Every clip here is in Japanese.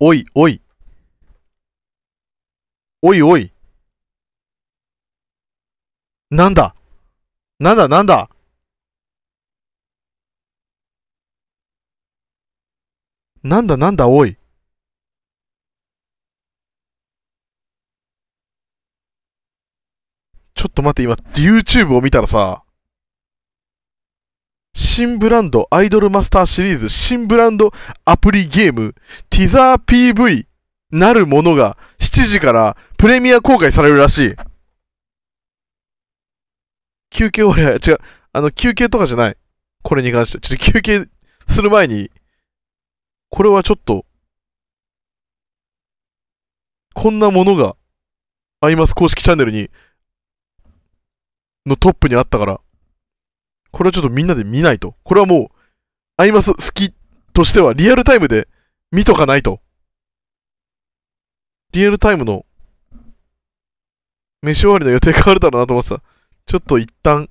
おいおい。おいおい。なんだなんだなんだなんだなんだおい。ちょっと待って、今、YouTube を見たらさ、新ブランドアイドルマスターシリーズ新ブランドアプリゲームティザー PV なるものが7時からプレミア公開されるらしい。休憩俺は、違う。あの、休憩とかじゃない。これに関して。ちょっと休憩する前に、これはちょっと、こんなものが、アイマス公式チャンネルに、のトップにあったから、これはちょっとみんなで見ないと。これはもう、アイマス好きとしてはリアルタイムで見とかないと。リアルタイムの、飯終わりの予定変わるだろうなと思ってた。ちょっと一旦、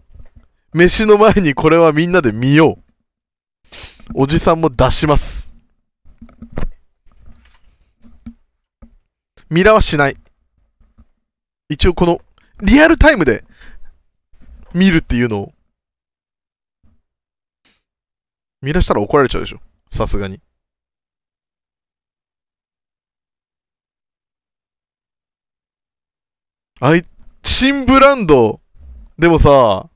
飯の前にこれはみんなで見よう。おじさんも出します。ミラはしない。一応この、リアルタイムで見るっていうのを見出したら怒られちゃうでしょ。さすがに。あい、新ブランド。でもさ、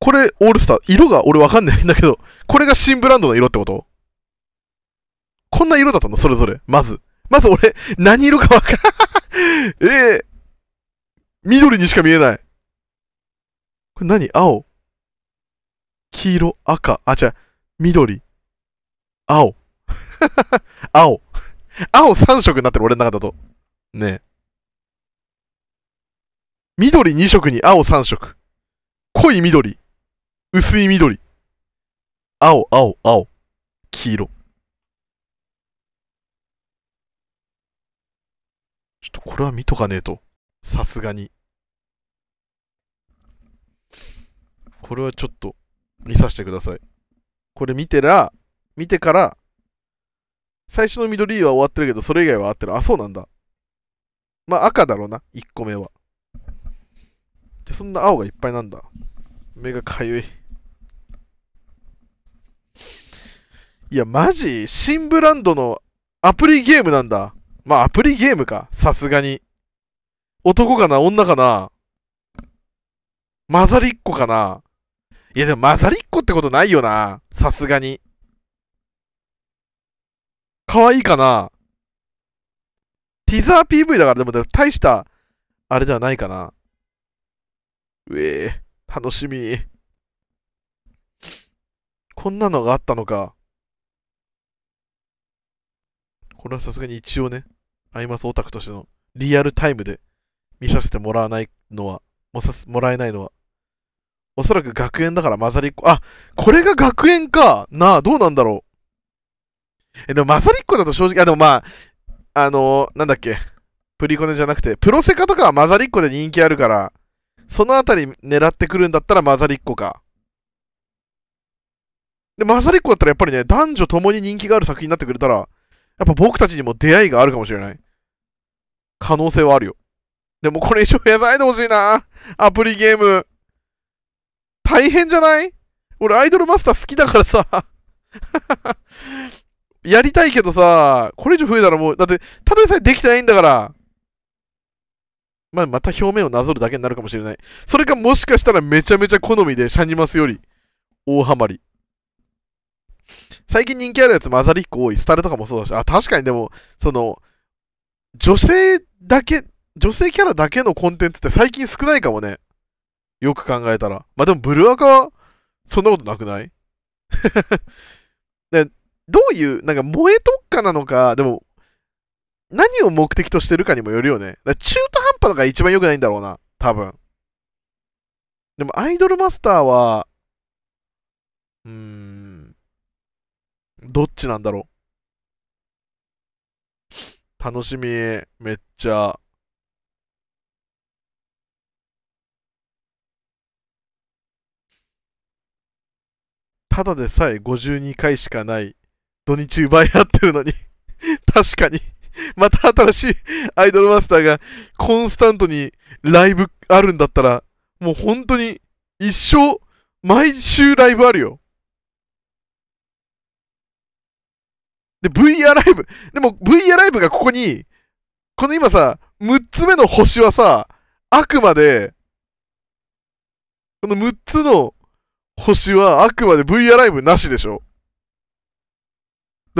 これ、オールスター、色が俺わかんないんだけど、これが新ブランドの色ってことこんな色だったのそれぞれ。まず。まず俺、何色かわかんええー、緑にしか見えない。これ何青。黄色、赤、あ、違う、緑、青。青。青3色になってる、俺の中だと。ねえ。緑2色に青3色。濃い緑。薄い緑。青、青、青。黄色。ちょっとこれは見とかねえと。さすがに。これはちょっと見させてください。これ見てら、見てから、最初の緑は終わってるけど、それ以外は合ってる。あ、そうなんだ。まあ赤だろうな、1個目は。で、そんな青がいっぱいなんだ。目がかゆい。いや、マジ新ブランドのアプリゲームなんだ。まあ、アプリゲームか。さすがに。男かな女かな混ざりっこかないやでも混ざりっこってことないよな。さすがに。可愛いかなティザー PV だから、でも大した、あれではないかな。うえー、楽しみ。こんなのがあったのか。これはさすがに一応ね、アイマスオタクとしてのリアルタイムで見させてもらわないのは、もさもらえないのはおそらく学園だから混ざりっこ。あ、これが学園か。なあ、どうなんだろう。え、でも混ざりっこだと正直、あ、でもまあ、あのー、なんだっけ。プリコネじゃなくて、プロセカとかは混ざりっこで人気あるから、そのあたり狙ってくるんだったら混ざりっこか。で、混ざりっこだったらやっぱりね、男女ともに人気がある作品になってくれたら、やっぱ僕たちにも出会いがあるかもしれない。可能性はあるよ。でもこれ一生やさないでほしいな。アプリゲーム。大変じゃない俺、アイドルマスター好きだからさ やりたいけどさ、これ以上増えたらもう、だって、ただでさえできてないんだから。まあ、また表面をなぞるだけになるかもしれない。それかもしかしたらめちゃめちゃ好みで、シャニマスより大ハマり。最近人気あるやつ混ざりっこ多い。スタルとかもそうだし。あ、確かにでも、その、女性だけ、女性キャラだけのコンテンツって最近少ないかもね。よく考えたら。まあでも、ブルアカは、そんなことなくないで どういう、なんか萌え特化なのか、でも、何を目的としてるかにもよるよね。中途半端のが一番良くないんだろうな、多分。でも、アイドルマスターは、うーん、どっちなんだろう。楽しみ、めっちゃ。ただでさえ52回しかない土日奪い合ってるのに 確かにまた新しいアイドルマスターがコンスタントにライブあるんだったら、もう本当に一生、毎週ライブあるよ。で、VR ライブ。でも VR ライブがここに、この今さ、6つ目の星はさ、あくまで、この6つの星はあくまで V アライブなしでしょ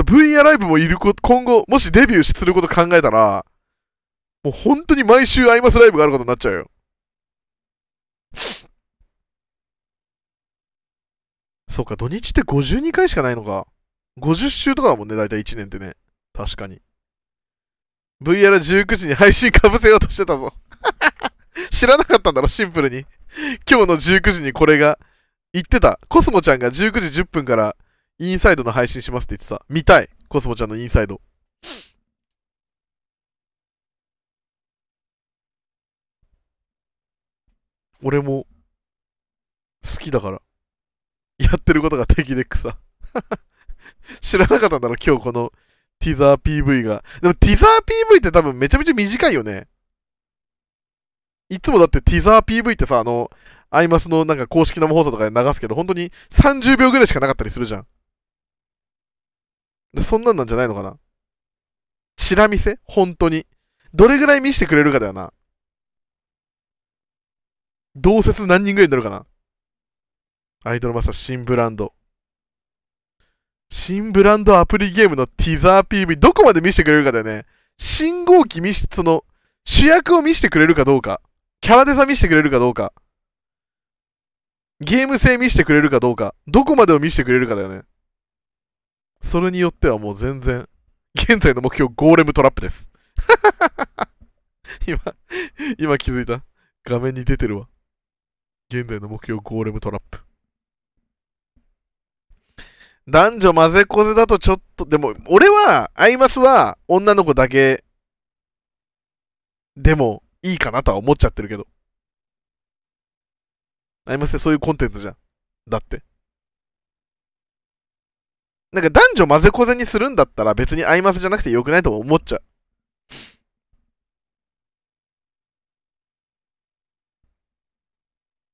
?V アライブもいること、今後、もしデビューすること考えたら、もう本当に毎週アイマスライブがあることになっちゃうよ。そうか、土日って52回しかないのか。50週とかだもんね、だいたい1年ってね。確かに。VR19 時に配信かぶせようとしてたぞ 知らなかったんだろ、シンプルに今日の19時にこれが言ってた。コスモちゃんが19時10分からインサイドの配信しますって言ってた。見たい。コスモちゃんのインサイド。俺も好きだから。やってることが敵で草。さ。知らなかったんだろ、今日このティザー PV が。でもティザー PV って多分めちゃめちゃ短いよね。いつもだってティザー PV ってさ、あの、アイマスのなんか公式生放送とかで流すけど、本当に30秒ぐらいしかなかったりするじゃん。そんなんなんじゃないのかなチラ見せ本当に。どれぐらい見せてくれるかだよな。同説何人ぐらいになるかなアイドルマスター新ブランド。新ブランドアプリゲームのティザー PV、どこまで見せてくれるかだよね。信号機見せ、その、主役を見せてくれるかどうか。キャラデザ見せてくれるかどうか。ゲーム性見せてくれるかどうか、どこまでを見せてくれるかだよね。それによってはもう全然、現在の目標、ゴーレムトラップです。今、今気づいた。画面に出てるわ。現在の目標、ゴーレムトラップ。男女混ぜこぜだとちょっと、でも、俺は、アイマスは女の子だけ、でもいいかなとは思っちゃってるけど。イマスってそういうコンテンツじゃん。だって。なんか男女混ぜこぜにするんだったら別にアイマスじゃなくてよくないと思っちゃう。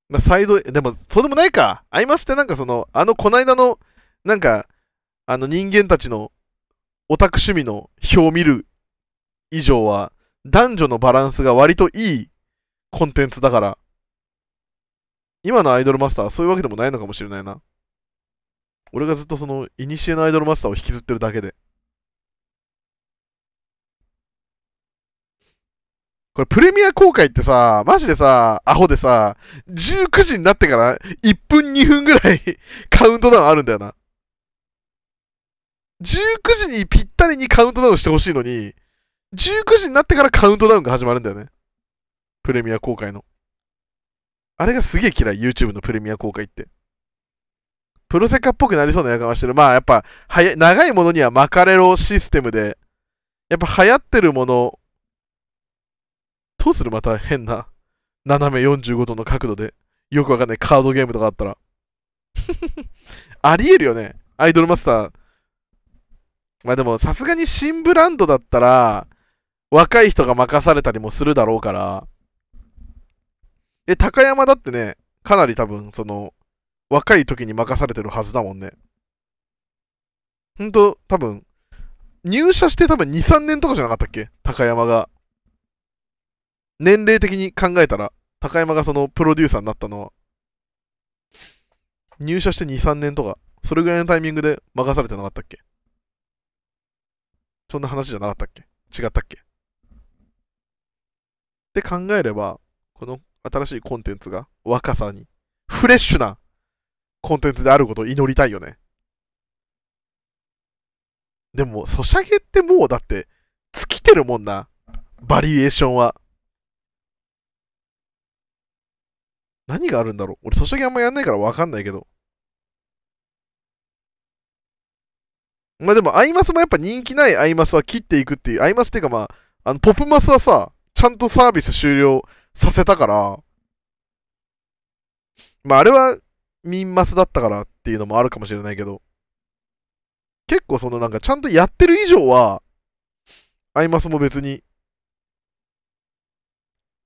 まあ、サイド、でも、そうでもないか。アイマスってなんかその、あの、こないだの、なんか、あの人間たちのオタク趣味の表を見る以上は、男女のバランスが割といいコンテンツだから、今のアイドルマスターはそういうわけでもないのかもしれないな。俺がずっとその、いにしえのアイドルマスターを引きずってるだけで。これプレミア公開ってさ、マジでさ、アホでさ、19時になってから1分2分ぐらい カウントダウンあるんだよな。19時にぴったりにカウントダウンしてほしいのに、19時になってからカウントダウンが始まるんだよね。プレミア公開の。あれがすげえ嫌い、YouTube のプレミア公開って。プロセカっぽくなりそうなやかましてる。まあやっぱ、はや長いものにはマカレロシステムで、やっぱ流行ってるもの、どうするまた変な、斜め45度の角度で、よくわかんないカードゲームとかあったら。ありえるよね。アイドルマスター。まあでも、さすがに新ブランドだったら、若い人が任されたりもするだろうから、え、高山だってね、かなり多分、その、若い時に任されてるはずだもんね。ほんと、多分、入社して多分2、3年とかじゃなかったっけ高山が。年齢的に考えたら、高山がそのプロデューサーになったのは、入社して2、3年とか、それぐらいのタイミングで任されてなかったっけそんな話じゃなかったっけ違ったっけって考えれば、この新しいコンテンツが若さに、フレッシュなコンテンツであることを祈りたいよね。でも、ソシャゲってもうだって、尽きてるもんな。バリエーションは。何があるんだろう俺、ソシャゲあんまやんないからわかんないけど。まあでも、アイマスもやっぱ人気ないアイマスは切っていくっていう、アイマスっていうかまあ、あの、ポップマスはさ、ちゃんとサービス終了させたから、まああれはミンマスだったからっていうのもあるかもしれないけど、結構そのなんかちゃんとやってる以上は、アイマスも別に、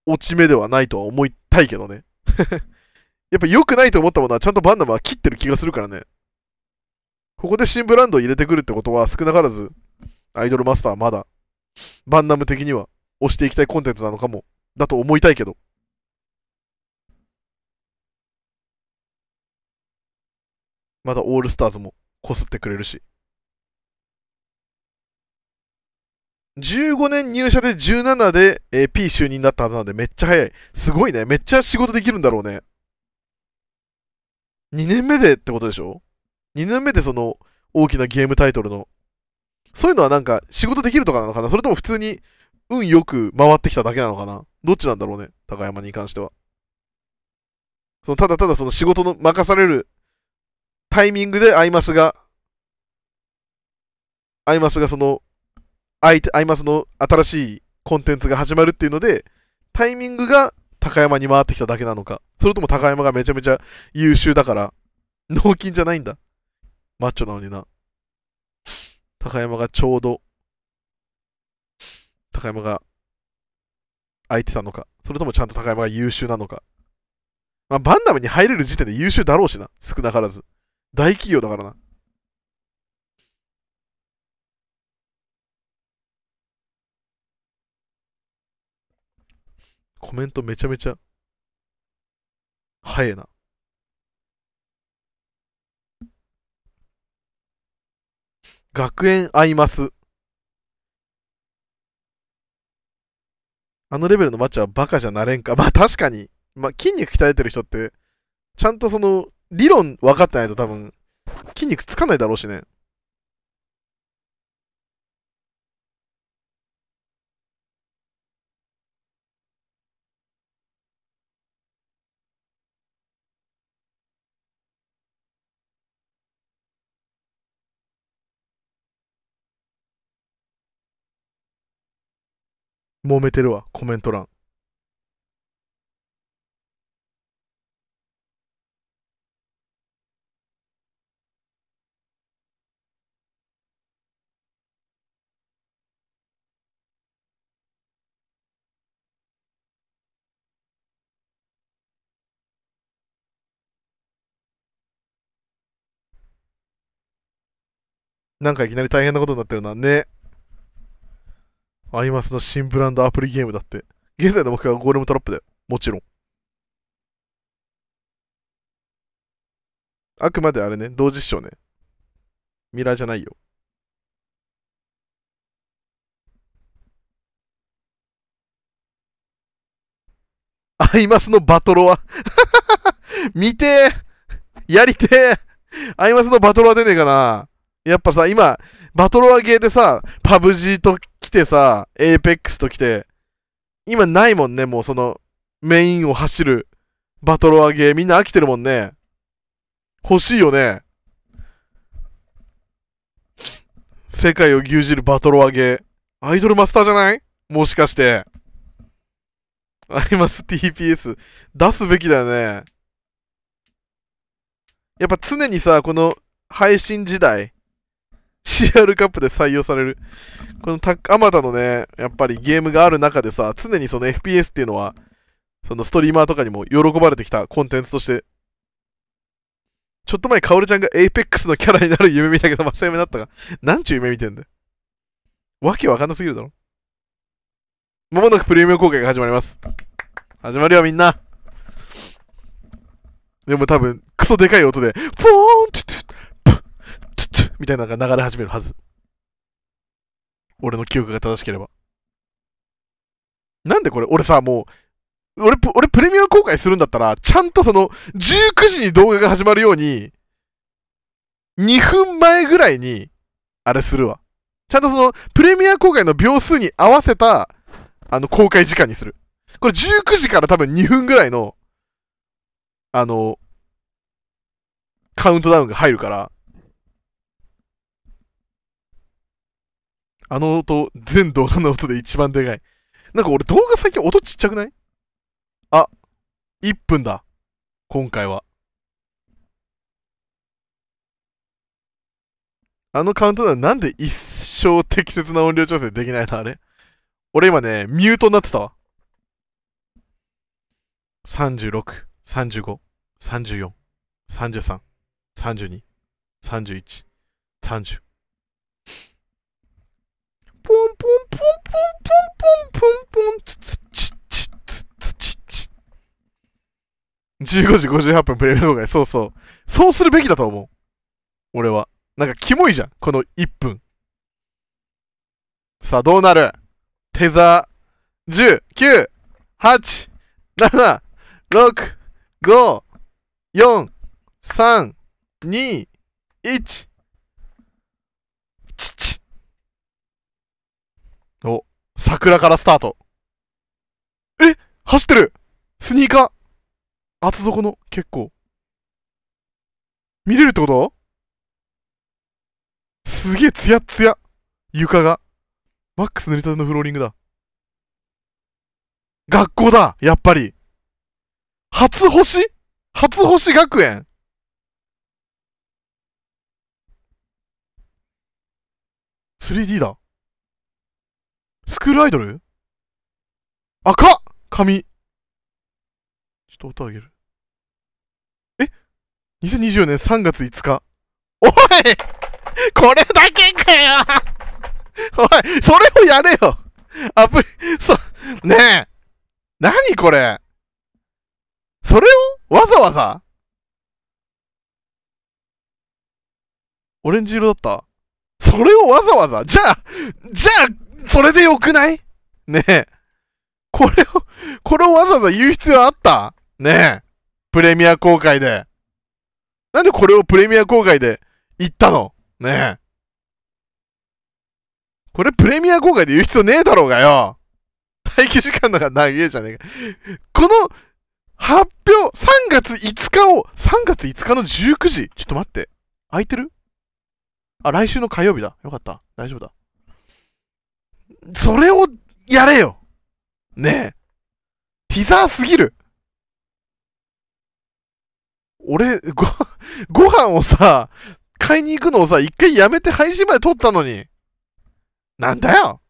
落ち目ではないとは思いたいけどね やっぱ良くないと思ったものはちゃんとバンダムは切ってる気がするからね。ここで新ブランドを入れてくるってことは少なからず、アイドルマスターはまだ、バンナム的には押していきたいコンテンツなのかもだと思いたいけど。まだオールスターズもこすってくれるし。15年入社で17で、え P 就任だったはずなんでめっちゃ早い。すごいね。めっちゃ仕事できるんだろうね。2年目でってことでしょ ?2 年目でその大きなゲームタイトルの。そういうのはなんか仕事できるとかなのかなそれとも普通に運よく回ってきただけなのかなどっちなんだろうね、高山に関しては。そのただただその仕事の任されるタイミングでアイマスが、アイマスがその、アイアイマスの新しいコンテンツが始まるっていうので、タイミングが高山に回ってきただけなのか、それとも高山がめちゃめちゃ優秀だから、納金じゃないんだ。マッチョなのにな。高山がちょうど高山が空いてたのか、それともちゃんと高山が優秀なのか。まあ、バンダムに入れる時点で優秀だろうしな、少なからず。大企業だからな。コメントめちゃめちゃ、早えな。学園アイマスあのレベルのマッチはバカじゃなれんか。まあ確かに。まあ筋肉鍛えてる人って、ちゃんとその、理論分かってないと多分、筋肉つかないだろうしね。揉めてるわ、コメント欄。なんかいきなり大変なことになってるな。ね。アイマスの新ブランドアプリゲームだって。現在の目標はゴーレムトラップだよ。もちろん。あくまであれね、同時視聴ね。ミラーじゃないよ。アイマスのバトロワ 見てーやりてーアイマスのバトロワ出ねえかなやっぱさ、今、バトロワゲーでさ、パブ G と来てさ、エイペックスと来て、今ないもんね、もうその、メインを走る、バトロワゲー、みんな飽きてるもんね。欲しいよね。世界を牛耳るバトロワゲー。アイドルマスターじゃないもしかして。あります、TPS。出すべきだよね。やっぱ常にさ、この配信時代、CR カップで採用される。このあまたのね、やっぱりゲームがある中でさ、常にその FPS っていうのは、そのストリーマーとかにも喜ばれてきたコンテンツとして、ちょっと前、カオルちゃんが APEX のキャラになる夢見たけど、まさ夢だったが、なんちゅう夢見てんだよ。わけわかんなすぎるだろ。まもなくプレミアム公開が始まります。始まるよ、みんな。でも多分、クソでかい音で、ポーンみたいなのが流れ始めるはず。俺の記憶が正しければ。なんでこれ、俺さ、もう、俺、俺プレミアム公開するんだったら、ちゃんとその、19時に動画が始まるように、2分前ぐらいに、あれするわ。ちゃんとその、プレミア公開の秒数に合わせた、あの、公開時間にする。これ19時から多分2分ぐらいの、あの、カウントダウンが入るから、あの音、全動画の音で一番でかい。なんか俺動画最近音ちっちゃくないあ、1分だ。今回は。あのカウントダウンなんで一生適切な音量調整できないのあれ俺今ね、ミュートになってたわ。36、35、34、33、32、31、30。15時58分プレミア動画そうそう。そうするべきだと思う。俺は。なんかキモいじゃん。この1分。さあ、どうなるテザー、10、9、8、7、6、5、4、3、2、1。お、桜からスタート。え走ってるスニーカー厚底の、結構。見れるってことすげえツヤツヤ。床が。マックス塗りたてのフローリングだ。学校だやっぱり。初星初星学園 3D だ。スクールアイドル赤髪。ちょっと音上げる。え ?2024 年3月5日。おいこれだけかよおいそれをやれよアプリ、そ、ねえ何これそれをわざわざオレンジ色だったそれをわざわざじゃあ、じゃあ、それでよくないねえ。これを、これをわざわざ言う必要あったねえ、プレミア公開で。なんでこれをプレミア公開で言ったのねえ。これプレミア公開で言う必要ねえだろうがよ。待機時間だから長いじゃねえか。この発表、3月5日を、3月5日の19時。ちょっと待って。空いてるあ、来週の火曜日だ。よかった。大丈夫だ。それをやれよ。ねえ。ティザーすぎる。俺、ご、ご飯をさ、買いに行くのをさ、一回やめて配信まで撮ったのに。なんだよ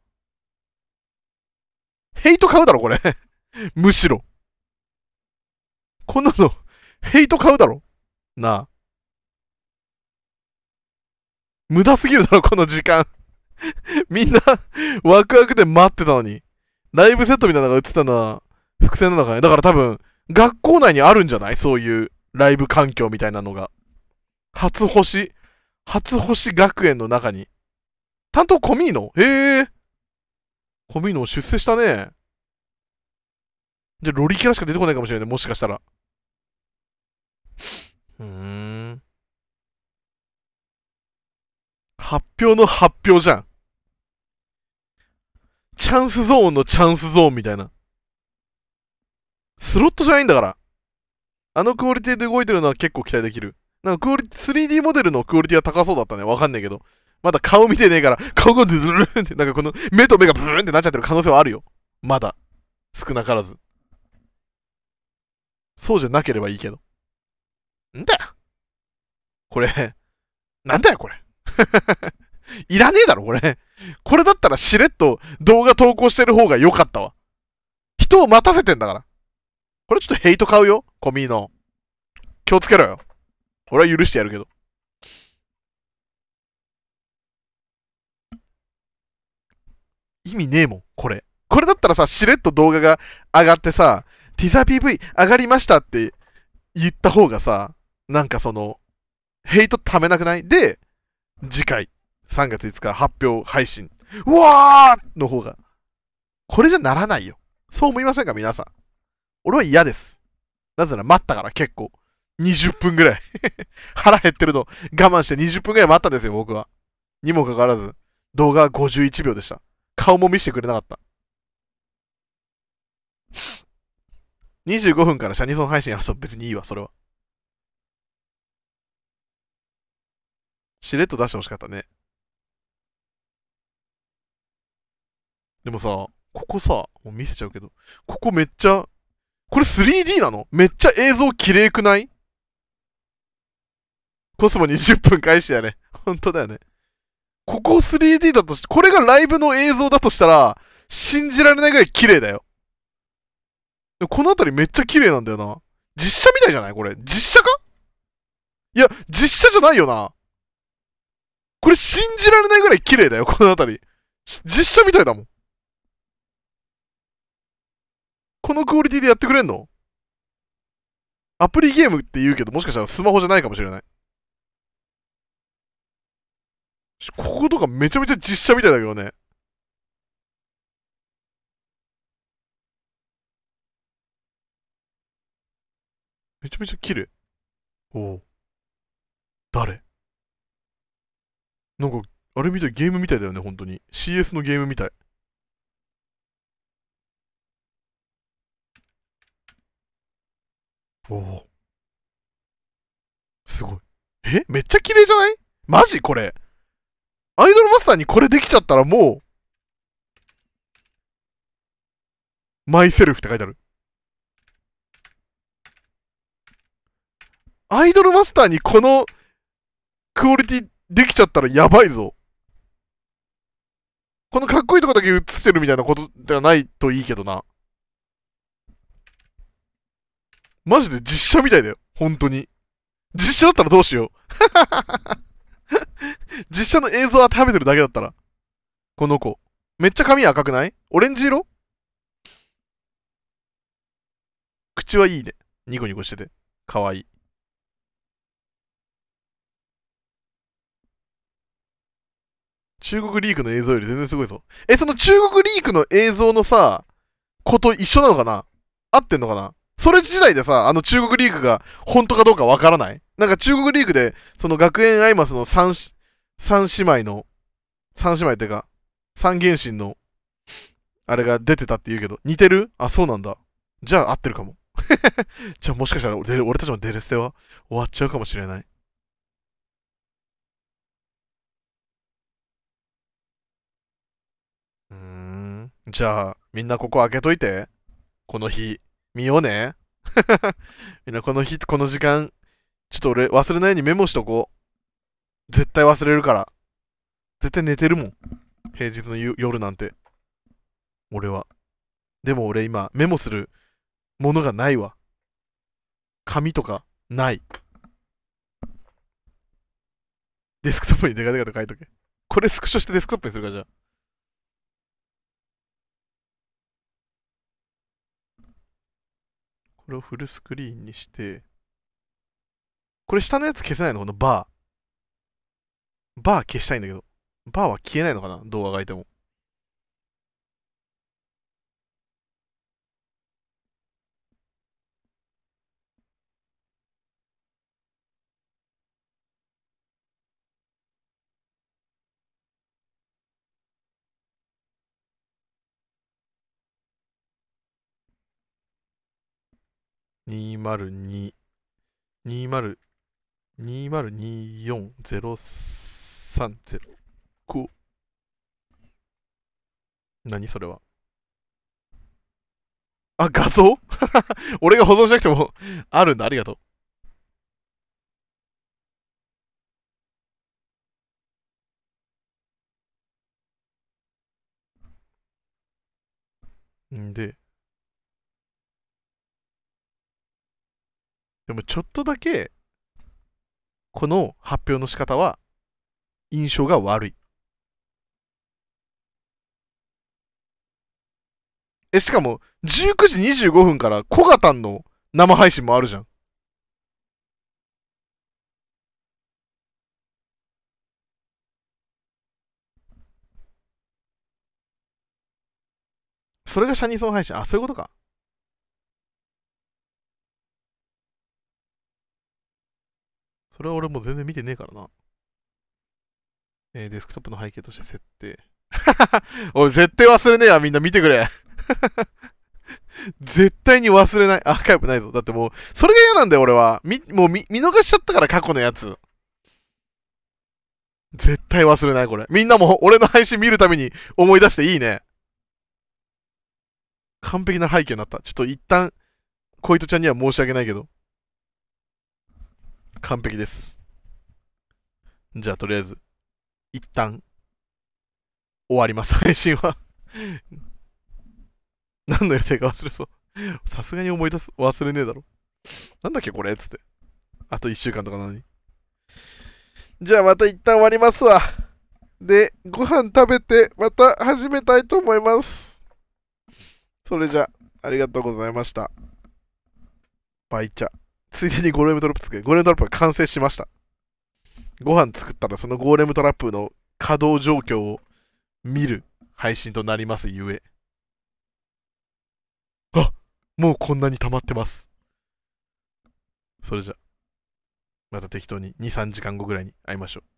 ヘイト買うだろ、これ。むしろ。こんなの、ヘイト買うだろなあ。無駄すぎるだろ、この時間。みんな、ワクワクで待ってたのに。ライブセットみたいなのが映ってたのは、伏線なのかね。だから多分、学校内にあるんじゃないそういうライブ環境みたいなのが。初星、初星学園の中に。担当コミーノへえ。コミーノ出世したね。じゃ、ロリキャラしか出てこないかもしれない、もしかしたら。うーん。発表の発表じゃん。チャンスゾーンのチャンスゾーンみたいな。スロットじゃないんだから。あのクオリティで動いてるのは結構期待できる。なんかクオリティ、3D モデルのクオリティは高そうだったね。わかんないけど。まだ顔見てねえから、顔がドゥルーンって、なんかこの目と目がブーンってなっちゃってる可能性はあるよ。まだ。少なからず。そうじゃなければいいけど。んだよこれ、なんだよこれ。いらねえだろ、これ。これだったらしれっと動画投稿してる方が良かったわ。人を待たせてんだから。これちょっとヘイト買うよ、コミーの。気をつけろよ。俺は許してやるけど。意味ねえもん、これ。これだったらさ、しれっと動画が上がってさ、ティザ PV 上がりましたって言った方がさ、なんかその、ヘイトためなくないで、次回、3月5日発表配信。うわーの方が。これじゃならないよ。そう思いませんか、皆さん。俺は嫌です。なぜなら待ったから結構。20分ぐらい 腹減ってるの我慢して20分ぐらい待ったんですよ、僕は。にもかかわらず、動画は51秒でした。顔も見せてくれなかった。25分からシャニソン配信やると別にいいわ、それは。しれっと出してほしかったね。でもさ、ここさ、もう見せちゃうけど、ここめっちゃこれ 3D なのめっちゃ映像綺麗くないコスモ20分返してやれ。ほんとだよね。ここ 3D だとし、これがライブの映像だとしたら、信じられないぐらい綺麗だよ。この辺りめっちゃ綺麗なんだよな。実写みたいじゃないこれ。実写かいや、実写じゃないよな。これ信じられないぐらい綺麗だよ、この辺り。実写みたいだもん。このクオリティでやってくれんのアプリゲームって言うけど、もしかしたらスマホじゃないかもしれない。こことかめちゃめちゃ実写みたいだけどね。めちゃめちゃ綺麗。おお。誰なんか、あれみたい、ゲームみたいだよね、本当に。CS のゲームみたい。おお。すごい。えめっちゃ綺麗じゃないマジこれ。アイドルマスターにこれできちゃったらもう、マイセルフって書いてある。アイドルマスターにこのクオリティできちゃったらやばいぞ。このかっこいいとこだけ映してるみたいなことじゃないといいけどな。マジで実写みたいだよ。本当に。実写だったらどうしよう。実写の映像当てはめてるだけだったら。この子。めっちゃ髪赤くないオレンジ色口はいいね。ニコニコしてて。かわいい。中国リークの映像より全然すごいぞ。え、その中国リークの映像のさ、こと一緒なのかな合ってんのかなそれ自体でさ、あの中国リーグが本当かどうかわからないなんか中国リーグで、その学園アイマスの三、三姉妹の、三姉妹ってか、三原神の、あれが出てたって言うけど、似てるあ、そうなんだ。じゃあ合ってるかも。じゃあもしかしたら俺俺たちのデレステは終わっちゃうかもしれない。うーん。じゃあ、みんなここ開けといて。この日。見ようね。みんなこの日、この時間、ちょっと俺忘れないようにメモしとこう。絶対忘れるから。絶対寝てるもん。平日の夜なんて。俺は。でも俺今メモするものがないわ。紙とかない。デスクトップにデカデカと書いとけ。これスクショしてデスクトップにするかじゃあ。これをフルスクリーンにして、これ下のやつ消せないのこのバー。バー消したいんだけど。バーは消えないのかな動画がいても。202、20、2024-030。こ何それは。あ、画像 俺が保存しなくてもあるんだ。ありがとう。んで、でもちょっとだけ、この発表の仕方は印象が悪い。え、しかも、19時25分から小型の生配信もあるじゃん。それがシャニソン配信。あ、そういうことか。それは俺もう全然見てねえからな。えー、デスクトップの背景として設定。おい、絶対忘れねえわ、みんな見てくれ。絶対に忘れない。アーカイブないぞ。だってもう、それが嫌なんだよ、俺は。み、もう見、見逃しちゃったから、過去のやつ。絶対忘れない、これ。みんなも、俺の配信見るために思い出していいね。完璧な背景になった。ちょっと一旦、小糸ちゃんには申し訳ないけど。完璧です。じゃあ、とりあえず、一旦、終わります、配信は 何の予定か忘れそう。さすがに思い出す。忘れねえだろ。なんだっけ、これつって。あと1週間とかなのに。じゃあ、また一旦終わりますわ。で、ご飯食べて、また始めたいと思います。それじゃあ、ありがとうございました。バイチャ。ついでにゴーレムトラップ作る。ゴーレムトラップが完成しました。ご飯作ったらそのゴーレムトラップの稼働状況を見る配信となりますゆえ。あもうこんなに溜まってます。それじゃ、また適当に2、3時間後ぐらいに会いましょう。